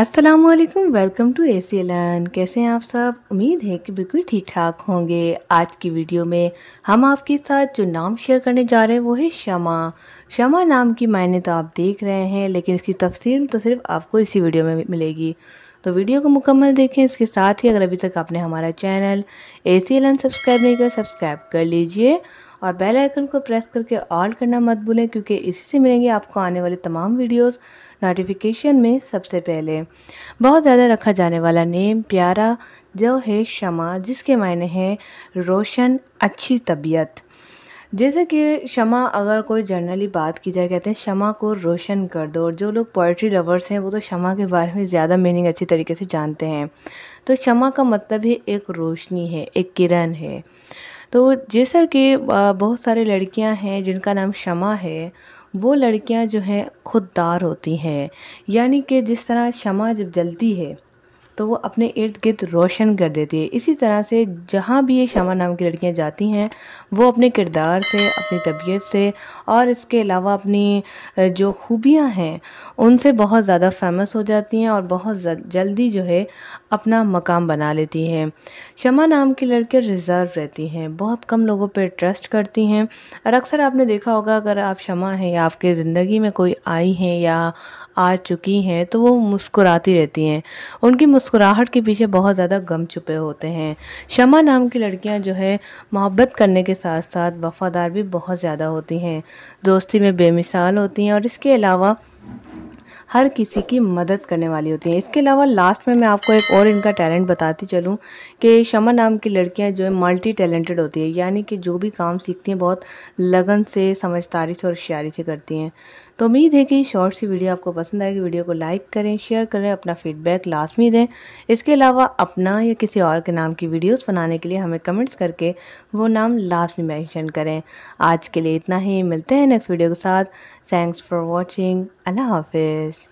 अस्सलाम वालेकुम welcome to A C learn कैसे हैं आप सब उम्मीद है कि बिल्कुल ठीक ठाक होंगे आज की वीडियो में हम आपके साथ जो नाम शेयर करने जा रहे हैं वो है शमा शमा नाम की मायने तो आप देख रहे हैं लेकिन इसकी तफसील तो सिर्फ आपको इसी वीडियो में मिलेगी तो वीडियो को मुकम्मल देखें इसके साथ ही अगर अभी तक आपने हमारा चैनल ए सी लन सब्सक्राइब नहीं कर सब्सक्राइब कर लीजिए और बेल आइकन को प्रेस करके ऑल करना मत भूलें क्योंकि इसी से मिलेंगे आपको आने वाले तमाम वीडियोस नोटिफिकेशन में सबसे पहले बहुत ज़्यादा रखा जाने वाला नेम प्यारा जो है शमा जिसके मायने हैं रोशन अच्छी तबीयत जैसे कि शमा अगर कोई जर्नली बात की जाए कहते हैं शमा को रोशन कर दो और जो लोग पोइट्री लवर्स हैं वो तो शमा के बारे में ज़्यादा मीनिंग अच्छी तरीके से जानते हैं तो शमा का मतलब ही एक रोशनी है एक किरण है तो जैसा कि बहुत सारी लड़कियां हैं जिनका नाम शमा है वो लड़कियां जो हैं खुददार होती हैं यानी कि जिस तरह क्षमा जब जलती है तो वो अपने इर्द गिर्द रोशन कर देती है इसी तरह से जहाँ भी ये शमा नाम की लड़कियाँ जाती हैं वो अपने किरदार से अपनी तबीयत से और इसके अलावा अपनी जो खूबियाँ हैं उनसे बहुत ज़्यादा फेमस हो जाती हैं और बहुत जल्दी जो है अपना मकाम बना लेती हैं शमा नाम की लड़कियाँ रिज़र्व रहती हैं बहुत कम लोगों पर ट्रस्ट करती हैं और अक्सर आपने देखा होगा अगर आप शमा हैं या आपके ज़िंदगी में कोई आई हैं या आ चुकी हैं तो वो मुस्कुराती रहती हैं उनकी मुस्कुराहट के पीछे बहुत ज़्यादा गम छुपे होते हैं शमा नाम की लड़कियां जो है मोहब्बत करने के साथ साथ वफ़ादार भी बहुत ज़्यादा होती हैं दोस्ती में बेमिसाल होती हैं और इसके अलावा हर किसी की मदद करने वाली होती हैं इसके अलावा लास्ट में मैं आपको एक और इनका टैलेंट बताती चलूँ कि शमा नाम की लड़कियाँ जो है मल्टी टैलेंटेड होती है यानी कि जो भी काम सीखती हैं बहुत लगन से समझदारी से और होशियारी से करती हैं तो उम्मीद है कि शॉर्ट सी वीडियो आपको पसंद आएगी वीडियो को लाइक करें शेयर करें अपना फीडबैक लाजमी दें इसके अलावा अपना या किसी और के नाम की वीडियोस बनाने के लिए हमें कमेंट्स करके वो नाम लाजमी मेंशन करें आज के लिए इतना ही मिलते हैं नेक्स्ट वीडियो के साथ थैंक्स फॉर वॉचिंग अल्लाह हाफिज़